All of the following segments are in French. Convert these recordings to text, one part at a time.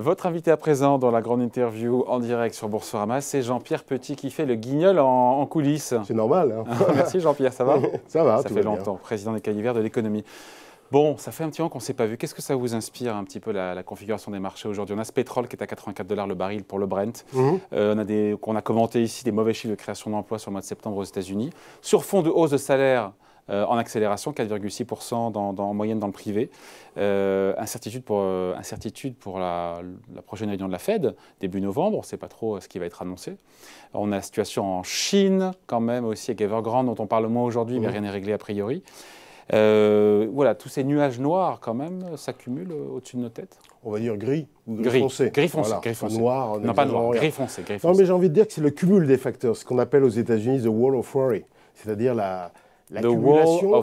Votre invité à présent dans la grande interview en direct sur Boursorama, c'est Jean-Pierre Petit qui fait le guignol en, coulisses. C'est normal. Hein. Merci Jean-Pierre, ça va Ça va, Ça fait longtemps, président des Canivères de l'économie. Bon, ça fait un petit moment qu'on ne s'est pas vu. Qu'est-ce que ça vous inspire un petit peu la, configuration des marchés aujourd'hui On a ce pétrole qui est à 84 dollars le baril pour le Brent. Mhm. Euh, on, a des, a commenté ici des mauvais chiffres de création d'emplois sur le mois de septembre aux États-Unis. Sur fond de hausse de salaire euh, en accélération, 4,6% dans, en moyenne dans le privé. Euh, incertitude pour, euh, incertitude pour la, prochaine réunion de la Fed, début novembre, on ne sait pas trop ce qui va être annoncé. On a la situation en Chine quand même aussi avec Evergrande dont on parle moins aujourd'hui, mais mmh. rien n'est réglé a priori. voilà, tous ces nuages noirs, quand même, s'accumulent au-dessus de nos têtes. On va dire gris ou gris, foncé. Gris foncé, Noir, non, pas noir, gris foncé, gris foncé. Non, mais j'ai envie de dire que c'est le cumul des facteurs, ce qu'on appelle aux États-Unis the wall of worry, c'est-à-dire la, L'accumulation,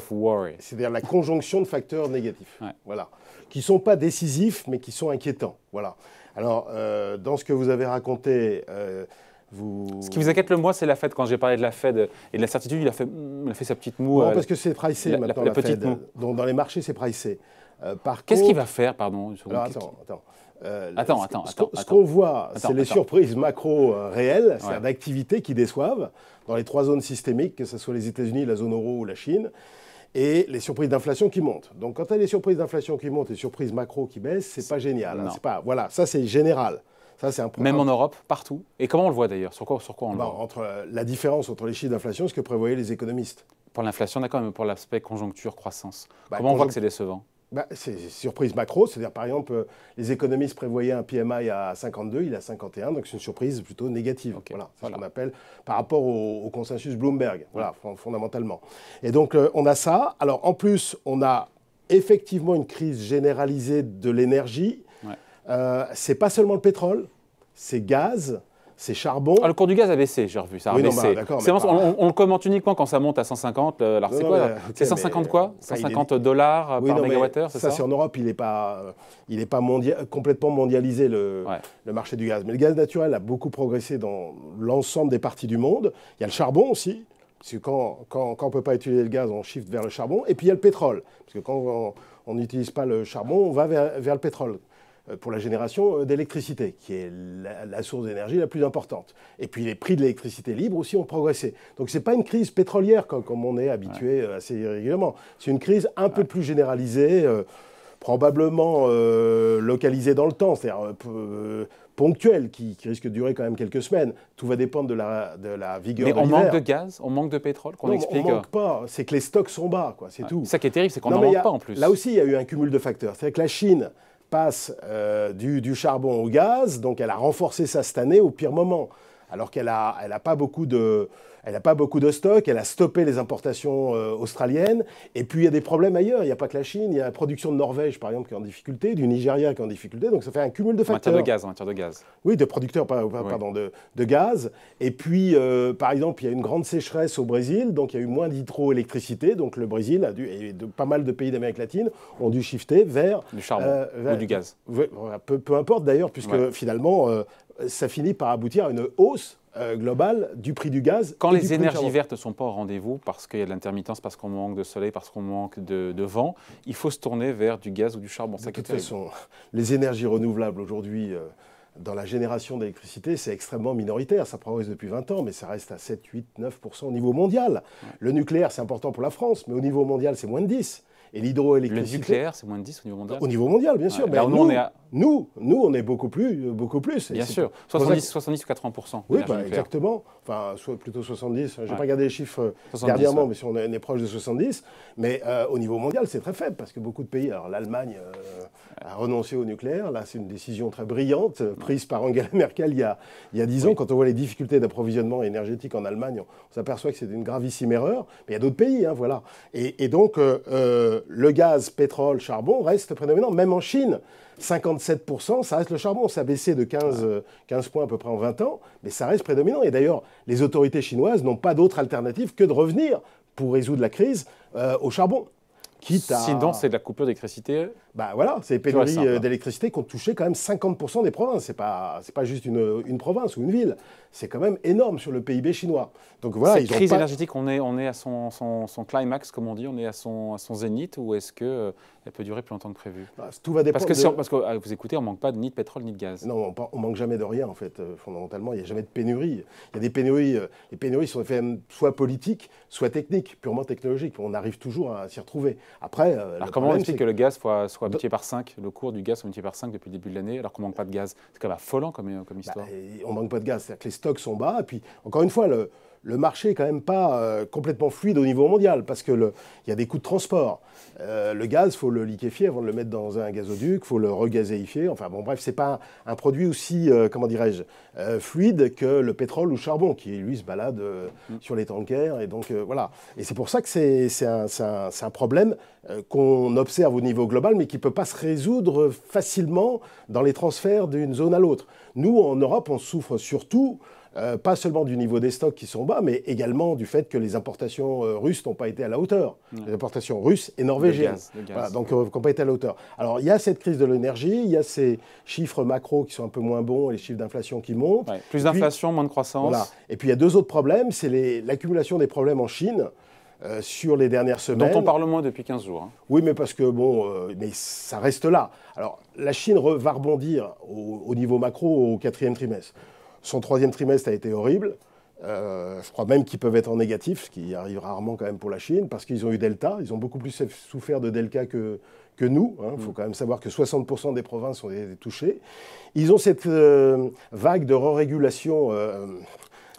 c'est-à-dire la conjonction de facteurs négatifs, voilà, qui sont pas décisifs mais qui sont inquiétants, voilà. Alors, euh, dans ce que vous avez raconté, euh, vous... Ce qui vous inquiète le moins, c'est la Fed. Quand j'ai parlé de la Fed et de la certitude, il a fait, il a fait sa petite moue. Non, euh, parce que c'est pricé maintenant, la, Dans, dans les marchés, c'est pricé. Euh, Qu'est-ce qu'il va faire, pardon Alors, attends, attends. Euh, attends, attends, ce, attends, ce qu'on voit, c'est les surprises macro euh, réelles, c'est-à-dire d'activités qui déçoivent dans les trois zones systémiques, que ce soit les États-Unis, la zone euro ou la Chine, et les surprises d'inflation qui montent. Donc quand tu as les surprises d'inflation qui montent et surprises macro qui baissent, c'est pas génial. Hein. pas, voilà, ça c'est général. Ça, c'est un Même en Europe, partout. Et comment on le voit d'ailleurs sur quoi, sur quoi on le bah, voit entre, euh, La différence entre les chiffres d'inflation et ce que prévoyaient les économistes. Pour l'inflation, d'accord, mais pour l'aspect conjoncture, croissance. Bah, comment on voit que c'est décevant bah, c'est surprise macro, c'est-à-dire par exemple, euh, les économistes prévoyaient un PMI à 52, il est à 51, donc c'est une surprise plutôt négative. c'est ce qu'on appelle par rapport au, consensus Bloomberg, fondamentalement. Et donc euh, on a ça. Alors en plus, on a effectivement une crise généralisée de l'énergie. Euh, c'est pas seulement le pétrole, c'est gaz, c'est charbon. Ah, le cours du gaz a baissé, j'ai revu, ça baissé. Bah, on, le commente uniquement quand ça monte à 150. Euh, alors c'est 150 quoi 150 dollars par mégawattheure, c'est ça, c'est en Europe, il n'est pas, euh, il est pas complètement mondialisé le, marché du gaz. Mais le gaz naturel a beaucoup progressé dans l'ensemble des parties du monde. Il y a le charbon aussi. Parce que quand, on ne peut pas utiliser le gaz, on shift vers le charbon. Et puis il y a le pétrole. Parce que quand on n'utilise pas le charbon, on va vers le pétrole. Euh, pour la génération euh, d'électricité, qui est la, source d'énergie la plus importante. Et puis les prix de l'électricité libre aussi ont progressé. Donc ce n'est pas une crise pétrolière comme, on est habitué euh, assez régulièrement. C'est une crise un peu plus généralisée, probablement localisée dans le temps, c'est-à-dire ponctuelle, qui, risque de durer quand même quelques semaines. Tout va dépendre de la, de la vigueur Mais on manque de gaz, on manque de pétrole, qu'on explique. On manque pas, c'est que les stocks sont bas, quoi, c'est tout. Ça qui est terrible, c'est qu'on n'en manque pas en plus. Là aussi, il y a eu un cumul de facteurs. C'est-à-dire que la Chine passe euh, du, du, charbon au gaz, donc elle a renforcé ça cette année au pire moment alors qu'elle n'a elle a pas beaucoup de... Elle pas beaucoup de stock, elle a stoppé les importations euh, australiennes. Et puis il y a des problèmes ailleurs. Il n'y a pas que la Chine, il y a la production de Norvège, par exemple, qui est en difficulté, du Nigeria qui est en difficulté. Donc ça fait un cumul de facteurs. En matière de gaz, de gaz. Oui, de producteurs, pardon, de, gaz. Et puis, euh, par exemple, il y a une grande sécheresse au Brésil, donc il y a eu moins d'hydroélectricité. Donc le Brésil a dû, et pas mal de pays d'Amérique latine ont dû shifter vers. Du charbon euh, ou du gaz. Peu, importe d'ailleurs, puisque finalement, ça finit par aboutir à une hausse euh, globale du prix du gaz. Quand les énergies vertes ne sont pas au rendez-vous parce qu'il y a de l'intermittence, parce qu'on manque de soleil, parce qu'on manque de, vent, il faut se tourner vers du gaz ou du charbon. De toute façon, les énergies renouvelables aujourd'hui euh, dans la génération d'électricité, c'est extrêmement minoritaire. Ça progresse depuis 20 ans, mais ça reste à 7, 8, 9 au niveau mondial. Le nucléaire, c'est important pour la France, mais au niveau mondial, c'est moins de 10 et l'hydroélectricité. Le nucléaire, c'est moins de 10 au niveau mondial Au niveau mondial, bien sûr. Mais nous, on est nous, nous, on est beaucoup plus. Beaucoup plus bien sûr, 70, ou 80 Oui, bah, exactement. Enfin, soit plutôt 70. Je n'ai pas regardé les chiffres euh, dernièrement, mais si on est, proche de 70. Mais euh, au niveau mondial, c'est très faible parce que beaucoup de pays, alors l'Allemagne, euh, à renoncer au nucléaire. Là, c'est une décision très brillante euh, prise par Angela Merkel il y a, il 10 ans. Quand on voit les difficultés d'approvisionnement énergétique en Allemagne, on, s'aperçoit que c'est une gravissime erreur. Mais il y a d'autres pays, hein, voilà. Et, donc, euh, euh, le gaz, pétrole, charbon reste prédominant, même en Chine. 57%, ça reste le charbon. Ça a baissé de 15, 15 ah. points à peu près en 20 ans, mais ça reste prédominant. Et d'ailleurs, les autorités chinoises n'ont pas d'autre alternative que de revenir pour résoudre la crise au charbon. Quitte Sinon, c'est de la coupure d'électricité. Euh, bah voilà, c'est pénuries euh, d'électricité qui ont touché quand même 50% des provinces. C'est pas, c'est pas juste une, une, province ou une ville. C'est quand même énorme sur le PIB chinois. Donc voilà, Cette crise énergétique, on est, on est à son, son, son, climax, comme on dit, on est à son, à son zénith, ou est-ce que euh, elle peut durer plus longtemps que prévu bah, Tout va dépendre. Parce que, parce que ah, vous écoutez, on manque pas de, ni de pétrole ni de gaz. Non, on, ne manque jamais de rien en fait. Euh, fondamentalement, il n'y a jamais de pénurie. Il y a des pénuries. Euh, les pénuries sont soit politiques, soit techniques, purement technologiques. On arrive toujours à s'y retrouver. Après, euh, alors comment on que le gaz soit, soit par 5 Le cours du gaz soit multiplié par 5 depuis le début de l'année, alors qu'on manque pas de gaz. C'est quand même affolant comme, bah, histoire. On on manque pas de gaz, c'est-à-dire que les stocks sont bas. Et puis, encore une fois, le, le marché n'est quand même pas euh, complètement fluide au niveau mondial parce qu'il y a des coûts de transport. Euh, le gaz, il faut le liquéfier avant de le mettre dans un gazoduc, il faut le regazéifier. Enfin bon, bref, c'est pas un, produit aussi, euh, comment dirais-je, fluide que le pétrole ou le charbon qui lui se balade mm. sur les tankers et donc voilà. Et c'est pour ça que c'est un, problème qu'on observe au niveau global mais qui ne peut pas se résoudre facilement dans les transferts d'une zone à l'autre. Nous en Europe, on souffre surtout euh, pas seulement du niveau des stocks qui sont bas, mais également du fait que les importations euh, russes n'ont pas été à la hauteur. Les importations russes et norvégiennes. donc, euh, n'ont pas été à la hauteur. Alors, il y a cette crise de l'énergie, il y a ces chiffres macro qui sont un peu moins bons les chiffres d'inflation qui montent. Plus d'inflation, moins de croissance. Et puis, il y a deux autres problèmes c'est l'accumulation des problèmes en Chine. sur les dernières semaines. Dont on parle moins depuis 15 jours. Hein. Oui, mais parce que bon, mais ça reste là. Alors, la Chine va rebondir au niveau macro au quatrième trimestre. Son troisième trimestre a été horrible. Euh, je crois même qu'ils peuvent être en négatif, ce qui arrive rarement quand même pour la Chine, parce qu'ils ont eu Delta. Ils ont beaucoup plus souffert de Delta que, que nous. Il hein. mm. faut quand même savoir que 60% des provinces ont été touchées. Ils ont cette euh, vague de re-régulation. Euh,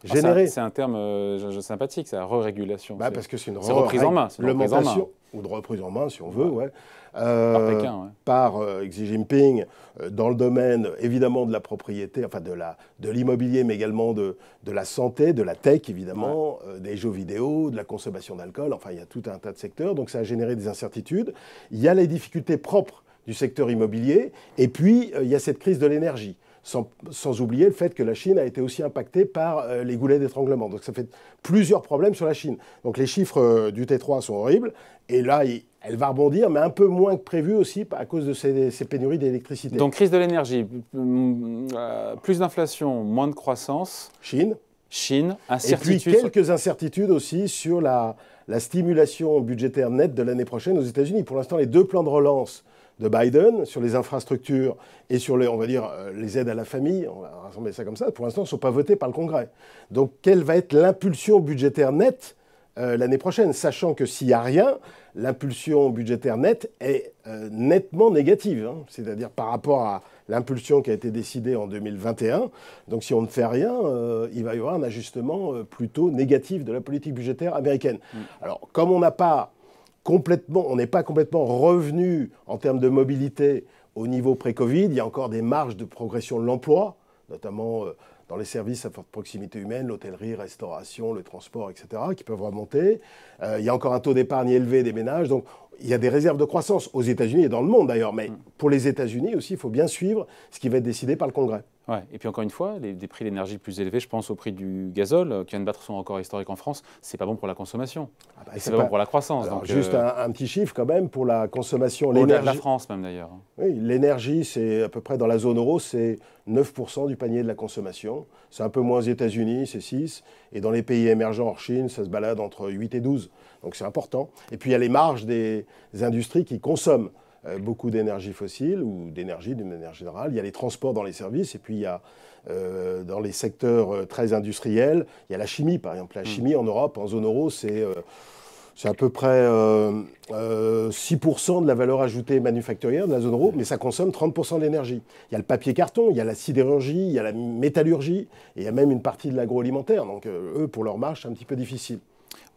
ah, générée. C'est un, terme sympathique, ça, re-régulation. Bah, parce que c'est une reprise en main. Une reprise Ou de reprise en main, si on veut, ouais. Euh, par, par euh, Xi Jinping euh, dans le domaine évidemment de la propriété, enfin de, la, de l'immobilier, mais également de, de la santé, de la tech évidemment, des jeux vidéo, de la consommation d'alcool, enfin il y a tout un tas de secteurs, donc ça a généré des incertitudes. Il y a les difficultés propres du secteur immobilier, et puis il y a cette crise de l'énergie. Sans, sans, oublier le fait que la Chine a été aussi impactée par les goulets d'étranglement. Donc ça fait plusieurs problèmes sur la Chine. Donc les chiffres du T3 sont horribles. Et là, il, elle va rebondir, mais un peu moins que prévu aussi à cause de ces, pénuries d'électricité. Donc crise de l'énergie, euh, plus d'inflation, moins de croissance. Chine. Chine, incertitude. Et puis quelques incertitudes aussi sur la, stimulation budgétaire nette de l'année prochaine aux États-Unis. Pour l'instant, les deux plans de relance de Biden sur les infrastructures et sur les, on va dire, euh, les aides à la famille, on va rassembler ça comme ça, pour l'instant, ne sont pas votés par le Congrès. Donc, quelle va être l'impulsion budgétaire nette euh, l'année prochaine, sachant que s'il n'y a rien, l'impulsion budgétaire nette est euh, nettement négative, hein. c'est-à-dire par rapport à l'impulsion qui a été décidée en 2021. Donc si on ne fait rien, euh, il va y avoir un ajustement euh, plutôt négatif de la politique budgétaire américaine. Mm. Alors comme on n'a pas complètement, on n'est pas complètement revenu en termes de mobilité au niveau pré-Covid, il y a encore des marges de progression de l'emploi, notamment dans les services à forte proximité humaine, l'hôtellerie, restauration, le transport, etc., qui peuvent remonter. Euh, il y a encore un taux d'épargne élevé des ménages. Donc, il y a des réserves de croissance aux États-Unis et dans le monde d'ailleurs. Mais hmm. pour les États-Unis aussi, il faut bien suivre ce qui va être décidé par le Congrès. Et puis encore une fois, les, des prix de l'énergie plus élevés, je pense au prix du gazole, euh, qui vient de battre son record historique en France, ce n'est pas bon pour la consommation. Ah bah, c'est pas, bon pour la croissance. juste euh, un, petit chiffre quand même pour la consommation. L'énergie... De la France même d'ailleurs. Oui, l'énergie, c'est à peu près dans la zone euro, c'est 9% du panier de la consommation. C'est un peu moins aux États-Unis, c'est 6. Et dans les pays émergents, hors Chine, ça se balade entre 8 et 12. Donc c'est important. Et puis il y a les marges des industries qui consomment. Euh, beaucoup d'énergie fossile ou d'énergie d'une manière générale. Il y a les transports dans les services et puis il y a euh, dans les secteurs euh, très industriels, il y a la chimie par exemple. La mm. chimie en Europe, en zone euro, c'est à peu près 6% de la valeur ajoutée manufacturière de la zone euro, mais ça consomme 30% d'énergie. Il y a le papier carton, il y a la sidérurgie, il y a la métallurgie, et il y a même une partie de l'agroalimentaire. Donc eux, pour leur marche, c'est un petit peu difficile.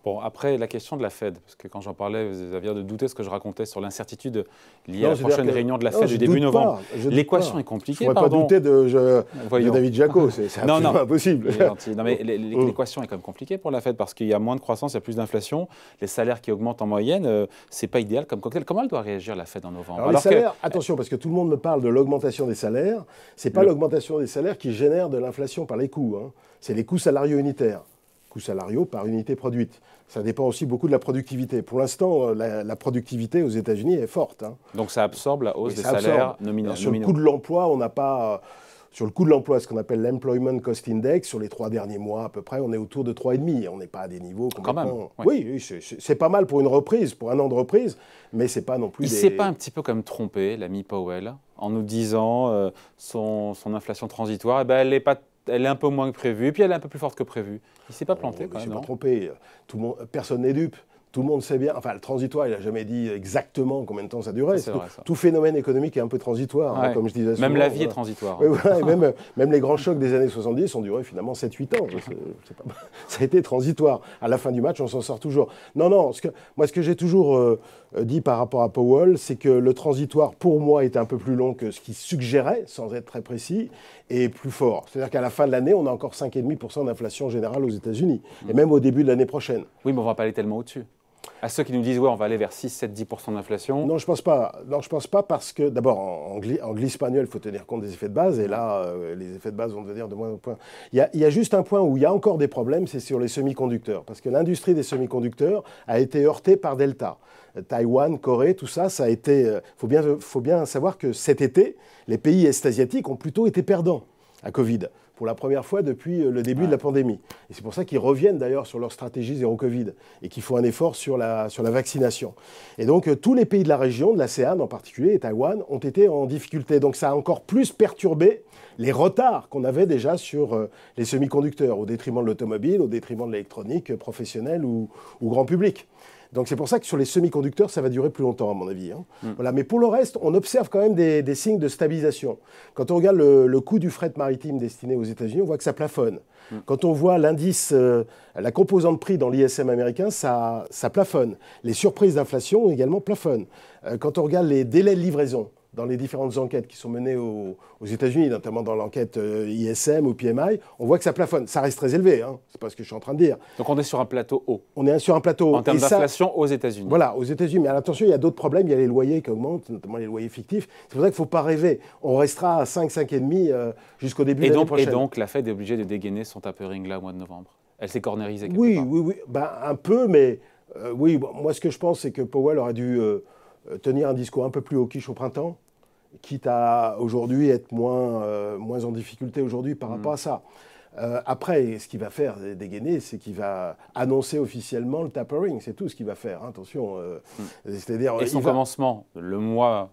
Bon, après, la question de la Fed, parce que quand j'en parlais, vous aviez de douter ce que je racontais sur l'incertitude liée à la prochaine réunion de la Fed du début novembre. L'équation est compliquée. Je ne pas douter de, David Jaco, c'est absolument non, impossible. non, mais oh. l'équation est quand même compliquée pour la Fed, parce qu'il y a moins de croissance, il y a plus d'inflation, les salaires qui augmentent en moyenne, euh, ce n'est pas idéal comme cocktail. Comment elle doit réagir, la Fed, en novembre Alors, les salaires, attention, parce que tout le monde me parle de l'augmentation des salaires, ce n'est pas l'augmentation des salaires qui génère de l'inflation par les coûts, hein. c'est les coûts salariaux unitaires coûts salariaux par unité produite. Ça dépend aussi beaucoup de la productivité. Pour l'instant, euh, la, productivité aux États-Unis est forte. Hein. Donc ça absorbe la hausse des salaires nominaux. Sur le coût de l'emploi, on n'a pas. Euh, sur le coût de l'emploi, ce qu'on appelle l'Employment Cost Index, sur les trois derniers mois à peu près, on est autour de 3,5. On n'est pas à des niveaux complètement... Quand même, oui, c'est pas mal pour une reprise, pour un an de reprise, mais c'est pas non plus... Il des... s'est pas un petit peu comme trompé, l'ami Powell, en nous disant euh, son, inflation transitoire, eh ben, elle n'est pas elle est un peu moins que prévu, puis elle est un peu plus forte que prévu. Il s'est pas planté. quand il pas trompé. Tout le monde, personne n'est dupe. Tout le monde sait bien, enfin le transitoire, il n'a jamais dit exactement combien de temps ça durait. Tout, tout, phénomène économique est un peu transitoire, hein, comme je disais. même la vie est transitoire. même, même, les grands chocs des années 70 ont duré finalement 7-8 ans. ça a été transitoire. À la fin du match, on s'en sort toujours. Non, non, ce que, moi ce que j'ai toujours... Euh, euh, dit par rapport à Powell, c'est que le transitoire, pour moi, est un peu plus long que ce qu'il suggérait, sans être très précis, et plus fort. C'est-à-dire qu'à la fin de l'année, on a encore 5,5% d'inflation générale aux États-Unis, et mm. même au début de l'année prochaine. Oui, mais on ne va pas aller tellement au-dessus à ceux qui nous disent ouais, on va aller vers 6, 7, 10% d'inflation Non, je pense pas. Non, je pense pas parce que d'abord en, glisse espagnol, il faut tenir compte des effets de base et là, euh, les effets de base vont devenir de moins en moins. Il, y, a, juste un point où il y a encore des problèmes, c'est sur les semi-conducteurs, parce que l'industrie des semi-conducteurs a été heurtée par Delta. Taïwan, Corée, tout ça, ça a été. Euh, faut bien, faut bien savoir que cet été, les pays est asiatiques ont plutôt été perdants à Covid pour la première fois depuis euh, le début de la pandémie. Et c'est pour ça qu'ils reviennent d'ailleurs sur leur stratégie zéro Covid et qu'ils font un effort sur la, sur la vaccination. Et donc euh, tous les pays de la région, de l'ASEAN en particulier et Taïwan, ont été en difficulté. Donc ça a encore plus perturbé les retards qu'on avait déjà sur euh, les semi-conducteurs, au détriment de l'automobile, au détriment de l'électronique professionnelle ou grand public. Donc c'est pour ça que sur les semi-conducteurs, ça va durer plus longtemps, à mon avis. Hein. Hmm. Voilà. Mais pour le reste, on observe quand même des, signes de stabilisation. Quand on regarde le, coût du fret maritime destiné aux États-Unis, on voit que ça plafonne. Hmm. Quand on voit l'indice, euh, la composante prix dans l'ISM américain, ça, ça plafonne. Les surprises d'inflation également plafonnent. Euh, quand on regarde les délais de livraison, dans les différentes enquêtes qui sont menées aux, aux États-Unis, notamment dans l'enquête euh, ISM ou PMI, on voit que ça plafonne. Ça reste très élevé, hein. c'est pas ce que je suis en train de dire. Donc on est sur un plateau haut. On est sur un plateau haut. En termes d'inflation aux États-Unis. Voilà, aux États-Unis. Mais attention, il y a d'autres problèmes. Il y a les loyers qui augmentent, notamment les loyers fictifs. C'est pour ça qu'il ne faut pas rêver. On restera à 5, 5,5 demi euh, jusqu'au début de l'année prochaine. Et donc la Fed est obligée de dégainer son tapering là au mois de novembre. Elle s'est cornérisée quelque oui, part. Oui, oui, ben, un peu, mais euh, oui, moi ce que je pense, c'est que Powell aurait dû. Euh, tenir un discours un peu plus hawkish au printemps, quitte à aujourd'hui être moins, euh, moins en difficulté aujourd'hui par rapport à mm. ça. Euh, après, ce qu'il va faire dégainer, c'est qu'il va annoncer officiellement le tapering, c'est tout ce qu'il va faire. Hein, attention, mm. c'est-à-dire et son commencement le mois,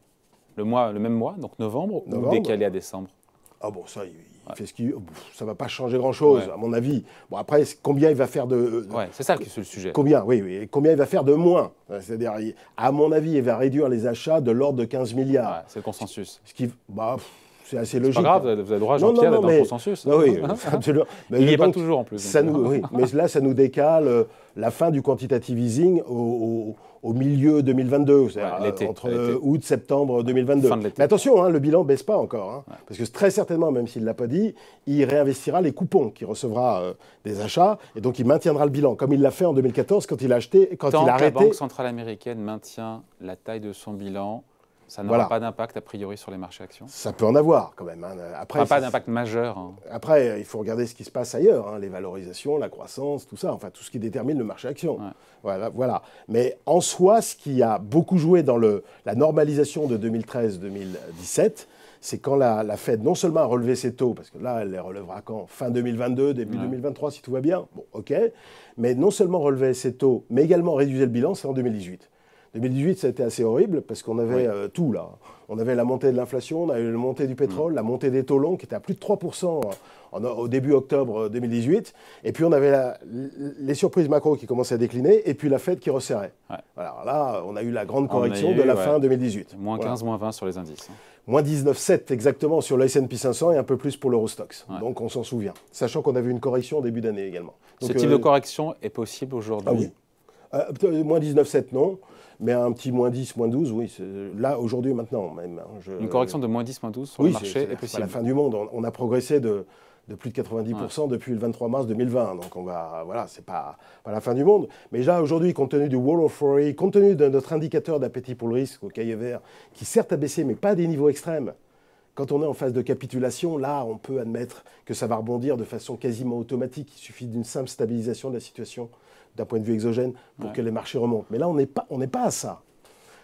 le mois, le même mois, donc novembre, ou décalé à décembre. Ah bon, ça, ce oh, Ça va pas changer grand-chose, à mon avis. Bon, après, combien il va faire de. Euh, ouais, c'est ça qui le sujet. Combien, oui, oui. Combien il va faire de moins hein, C'est-à-dire, à mon avis, il va réduire les achats de l'ordre de 15 milliards. c'est le consensus. Ce qui. Bah, c'est assez logique. C'est pas grave, vous avez le droit, Jean-Pierre, d'être dans le consensus. Ah oui, absolument. Il n'y est pas toujours en plus. Hein. mais là, ça nous décale euh, la fin du quantitative easing au, milieu 2022, euh, entre août septembre 2022. Mais attention, hein, le bilan baisse pas encore, hein, parce que très certainement, même s'il l'a pas dit, il réinvestira les coupons qu'il recevra euh, des achats, et donc il maintiendra le bilan, comme il l'a fait en 2014 quand il a acheté, quand il a arrêté. la Banque centrale américaine maintient la taille de son bilan. Ça n'aura pas d'impact a priori sur les marchés actions Ça peut en avoir quand même. Hein. Après, pas d'impact majeur. Hein. Après, euh, il faut regarder ce qui se passe ailleurs, hein, les valorisations, la croissance, tout ça, enfin tout ce qui détermine le marché actions. Voilà, voilà. Mais en soi, ce qui a beaucoup joué dans la normalisation de 2013-2017, c'est quand la, Fed non seulement a relevé ses taux, parce que là, elle les relevera quand Fin 2022, début 2023, si tout va bien. Bon, ok. Mais non seulement relever ses taux, mais également réduire le bilan, c'est en 2018. 2018, ça a été assez horrible parce qu'on avait euh, tout là. On avait la montée de l'inflation, on avait la montée du pétrole, mm. la montée des taux longs qui était à plus de 3% euh, au début octobre 2018. Euh, et puis on avait les surprises macro qui commençaient à décliner et puis la Fed qui resserrait. là, on a eu la grande correction de la fin 2018. Moins 15, moins 20 sur les indices. Hein. Moins 19,7 exactement sur le S&P 500 et un peu plus pour l'Eurostox. Donc on s'en souvient. Sachant qu'on avait une correction au début d'année également. Ce type de correction est possible aujourd'hui ah oui. moins 19,7 non. Mais un petit moins 10, moins 12, oui, euh, là, aujourd'hui, maintenant même. Hein, Une correction de moins 10, moins 12 sur le marché est, la fin du monde. On, a progressé de, plus de 90% depuis le 23 mars 2020. Donc, on va, voilà, c'est pas, la fin du monde. Mais là, aujourd'hui, compte tenu du Wall of Worry, compte tenu de notre indicateur d'appétit pour le risque au cahier vert, qui certes a baissé, mais pas à des niveaux extrêmes quand on est en phase de capitulation, là, on peut admettre que ça va rebondir de façon quasiment automatique. Il suffit d'une simple stabilisation de la situation d'un point de vue exogène pour que les marchés remontent. Mais là, on n'est pas, pas à ça.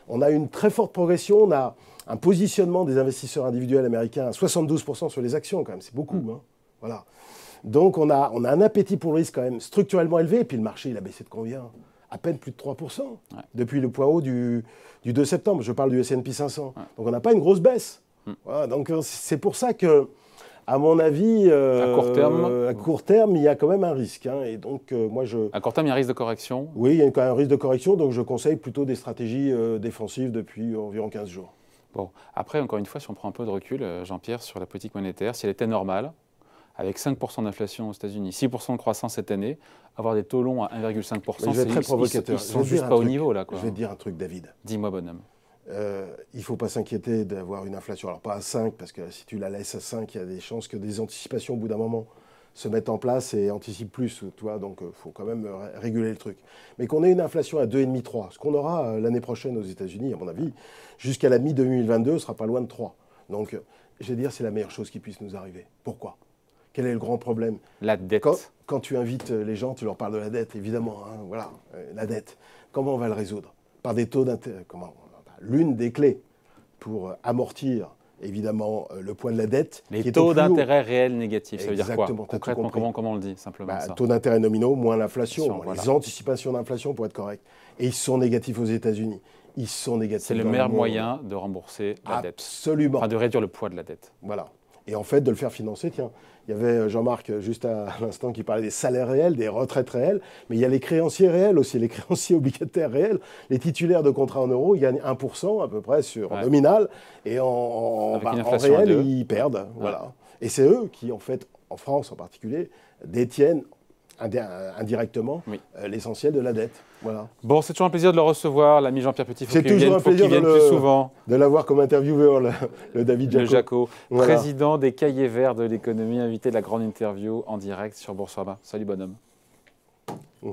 On a une très forte progression, on a un positionnement des investisseurs individuels américains à 72% sur les actions quand même, c'est beaucoup. Mm. Hein. Voilà. Donc on a, on a un appétit pour le risque quand même structurellement élevé, et puis le marché, il a baissé de combien à peine plus de 3% depuis le poids haut du, 2 septembre. Je parle du SP 500. Donc on n'a pas une grosse baisse. Mm. donc c'est pour ça que à mon avis, euh, à, court terme, il y a quand même un risque. Hein, et donc, euh, moi, À court terme, il y a un risque de correction Oui, il y a quand même un risque de correction, donc je conseille plutôt des stratégies euh, défensives depuis environ 15 jours. Bon, après, encore une fois, si on prend un peu de recul, Jean-Pierre, sur la politique monétaire, si elle était normale, avec 5% d'inflation aux États-Unis, 6% de croissance cette année, avoir des taux longs à 1,5%, c'est très provocateur. Ils, sont juste pas au niveau, là. Je vais dire un truc, David. Dis-moi, bonhomme. Euh, il ne faut pas s'inquiéter d'avoir une inflation, alors pas à 5, parce que si tu la laisses à 5, il y a des chances que des anticipations au bout d'un moment se mettent en place et anticipent plus, donc il euh, faut quand même euh, réguler le truc. Mais qu'on ait une inflation à 2,5-3, ce qu'on aura l'année prochaine aux États-Unis, à mon avis, jusqu'à la mi-2022, ne sera pas loin de 3. Donc, je vais dire, c'est la meilleure chose qui puisse nous arriver. Pourquoi Quel est le grand problème La dette. Quand, tu invites les gens, tu leur parles de la dette, évidemment, hein, voilà, la dette. Comment on va le résoudre Par des taux d'intérêt. Comment l'une des clés pour amortir évidemment euh, le poids de la dette. Les taux d'intérêt réels négatifs, ça veut dire quoi Concrètement, on le dit simplement bah, Taux d'intérêt nominaux moins l'inflation, les anticipations d'inflation pour être correct. Et ils sont négatifs aux États-Unis. Ils sont négatifs. C'est le meilleur moyen de rembourser la dette. Absolument. Enfin, de réduire le poids de la dette. Voilà. Et en fait, de le faire financer, tiens, il y avait euh, Jean-Marc euh, juste à l'instant qui parlait des salaires réels, des retraites réelles, mais il y a les créanciers réels aussi, les créanciers obligataires réels. Les titulaires de contrats en euros, ils gagnent 1% à peu près sur nominal, et en, bah, réel, ils perdent. Voilà. Et c'est eux qui, en fait, en France en particulier, détiennent euh, indirectement euh, l'essentiel de la dette. Voilà. Bon, c'est toujours un plaisir de le recevoir, l'ami Jean-Pierre Petit. C'est toujours un plaisir de, l'avoir comme intervieweur, le, David Jaco. président des Cahiers Verts de l'économie, invité de la grande interview en direct sur Boursorama. Salut bonhomme. Mmh.